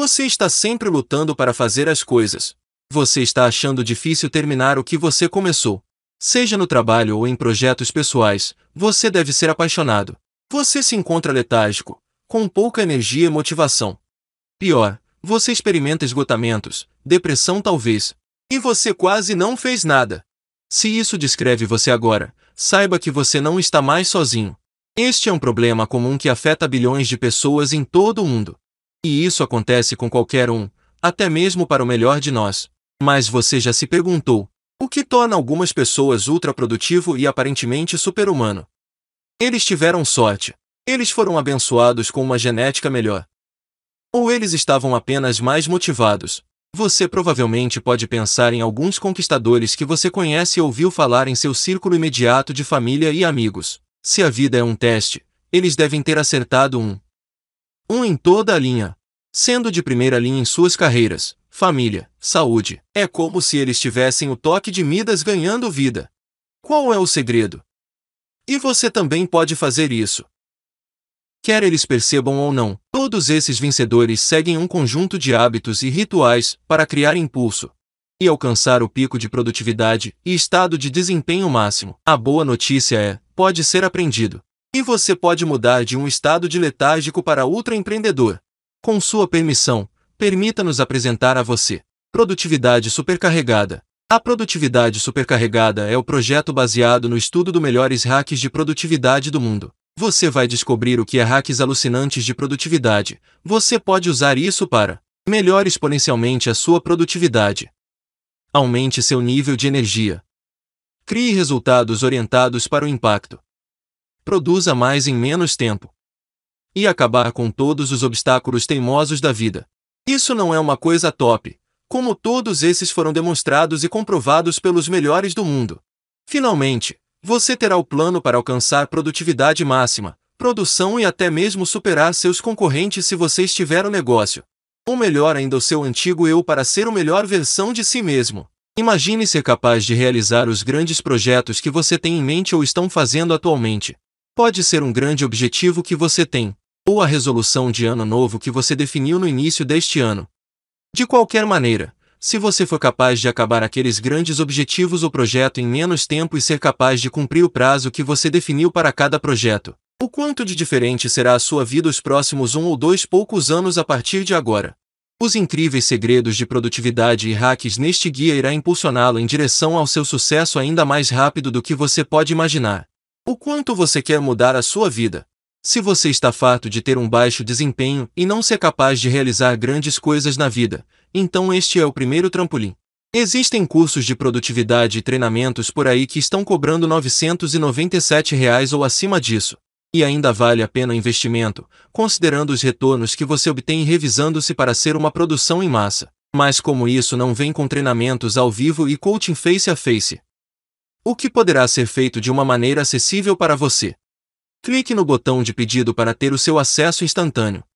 Você está sempre lutando para fazer as coisas. Você está achando difícil terminar o que você começou. Seja no trabalho ou em projetos pessoais, você deve ser apaixonado. Você se encontra letárgico, com pouca energia e motivação. Pior, você experimenta esgotamentos, depressão talvez. E você quase não fez nada. Se isso descreve você agora, saiba que você não está mais sozinho. Este é um problema comum que afeta bilhões de pessoas em todo o mundo. E isso acontece com qualquer um, até mesmo para o melhor de nós. Mas você já se perguntou, o que torna algumas pessoas ultraprodutivo e aparentemente super-humano? Eles tiveram sorte. Eles foram abençoados com uma genética melhor. Ou eles estavam apenas mais motivados. Você provavelmente pode pensar em alguns conquistadores que você conhece e ouviu falar em seu círculo imediato de família e amigos. Se a vida é um teste, eles devem ter acertado um. Um em toda a linha sendo de primeira linha em suas carreiras, família, saúde. É como se eles tivessem o toque de Midas ganhando vida. Qual é o segredo? E você também pode fazer isso. Quer eles percebam ou não, todos esses vencedores seguem um conjunto de hábitos e rituais para criar impulso e alcançar o pico de produtividade e estado de desempenho máximo. A boa notícia é, pode ser aprendido. E você pode mudar de um estado de letárgico para ultraempreendedor. Com sua permissão, permita-nos apresentar a você Produtividade Supercarregada. A produtividade supercarregada é o projeto baseado no estudo dos melhores hacks de produtividade do mundo. Você vai descobrir o que é hacks alucinantes de produtividade. Você pode usar isso para melhorar exponencialmente a sua produtividade. Aumente seu nível de energia. Crie resultados orientados para o impacto. Produza mais em menos tempo e acabar com todos os obstáculos teimosos da vida. Isso não é uma coisa top, como todos esses foram demonstrados e comprovados pelos melhores do mundo. Finalmente, você terá o plano para alcançar produtividade máxima, produção e até mesmo superar seus concorrentes se você estiver no negócio. Ou melhor ainda, o seu antigo eu para ser a melhor versão de si mesmo. Imagine ser capaz de realizar os grandes projetos que você tem em mente ou estão fazendo atualmente. Pode ser um grande objetivo que você tem, ou a resolução de ano novo que você definiu no início deste ano. De qualquer maneira, se você for capaz de acabar aqueles grandes objetivos ou projeto em menos tempo e ser capaz de cumprir o prazo que você definiu para cada projeto, o quanto de diferente será a sua vida os próximos um ou dois poucos anos a partir de agora? Os incríveis segredos de produtividade e hacks neste guia irá impulsioná-lo em direção ao seu sucesso ainda mais rápido do que você pode imaginar. O quanto você quer mudar a sua vida? Se você está farto de ter um baixo desempenho e não ser capaz de realizar grandes coisas na vida, então este é o primeiro trampolim. Existem cursos de produtividade e treinamentos por aí que estão cobrando R$ 997 reais ou acima disso. E ainda vale a pena o investimento, considerando os retornos que você obtém revisando-se para ser uma produção em massa. Mas como isso não vem com treinamentos ao vivo e coaching face a face, o que poderá ser feito de uma maneira acessível para você? clique no botão de pedido para ter o seu acesso instantâneo.